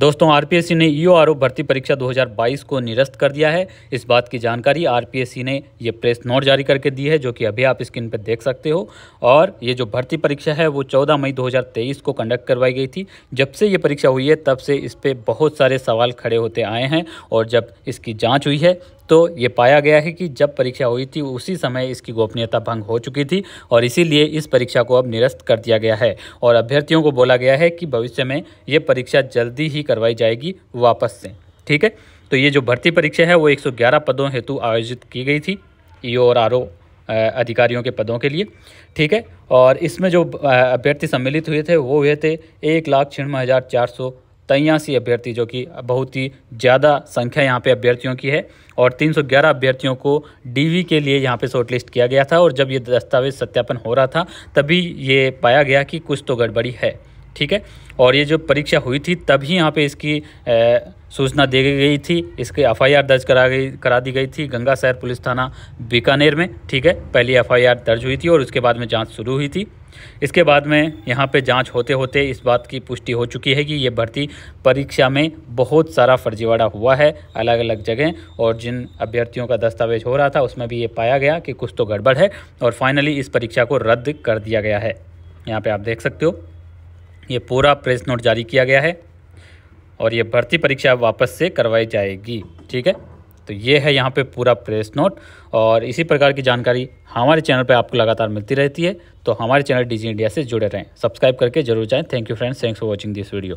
दोस्तों आरपीएससी ने ई भर्ती परीक्षा 2022 को निरस्त कर दिया है इस बात की जानकारी आरपीएससी ने ये प्रेस नोट जारी करके दी है जो कि अभी आप स्क्रीन पर देख सकते हो और ये जो भर्ती परीक्षा है वो 14 मई 2023 को कंडक्ट करवाई गई थी जब से ये परीक्षा हुई है तब से इस पर बहुत सारे सवाल खड़े होते आए हैं और जब इसकी जाँच हुई है तो ये पाया गया है कि जब परीक्षा हुई थी उसी समय इसकी गोपनीयता भंग हो चुकी थी और इसीलिए इस परीक्षा को अब निरस्त कर दिया गया है और अभ्यर्थियों को बोला गया है कि भविष्य में ये परीक्षा जल्दी ही करवाई जाएगी वापस से ठीक है तो ये जो भर्ती परीक्षा है वो 111 पदों हेतु आयोजित की गई थी ई और आर अधिकारियों के पदों के लिए ठीक है और इसमें जो अभ्यर्थी सम्मिलित हुए थे वो हुए थे एक लाख छियानवे हज़ार चार सौ तयासी अभ्यर्थी जो कि बहुत ही ज़्यादा संख्या यहाँ पे अभ्यर्थियों की है और 311 अभ्यर्थियों को डीवी के लिए यहाँ पे शॉर्टलिस्ट किया गया था और जब ये दस्तावेज सत्यापन हो रहा था तभी ये पाया गया कि कुछ तो गड़बड़ी है ठीक है और ये जो परीक्षा हुई थी तभी यहाँ पे इसकी सूचना दे गई थी इसके एफआईआर दर्ज करा गई करा दी गई थी गंगा शहर पुलिस थाना बीकानेर में ठीक है पहली एफआईआर दर्ज हुई थी और उसके बाद में जांच शुरू हुई थी इसके बाद में यहाँ पे जांच होते होते इस बात की पुष्टि हो चुकी है कि ये भर्ती परीक्षा में बहुत सारा फर्जीवाड़ा हुआ है अलग अलग जगह और जिन अभ्यर्थियों का दस्तावेज हो रहा था उसमें भी ये पाया गया कि कुछ तो गड़बड़ है और फाइनली इस परीक्षा को रद्द कर दिया गया है यहाँ पे आप देख सकते हो ये पूरा प्रेस नोट जारी किया गया है और ये भर्ती परीक्षा वापस से करवाई जाएगी ठीक है तो ये है यहाँ पे पूरा प्रेस नोट और इसी प्रकार की जानकारी हमारे चैनल पे आपको लगातार मिलती रहती है तो हमारे चैनल डीजी इंडिया से जुड़े रहें सब्सक्राइब करके जरूर जाएँ thank you friends thanks for watching this video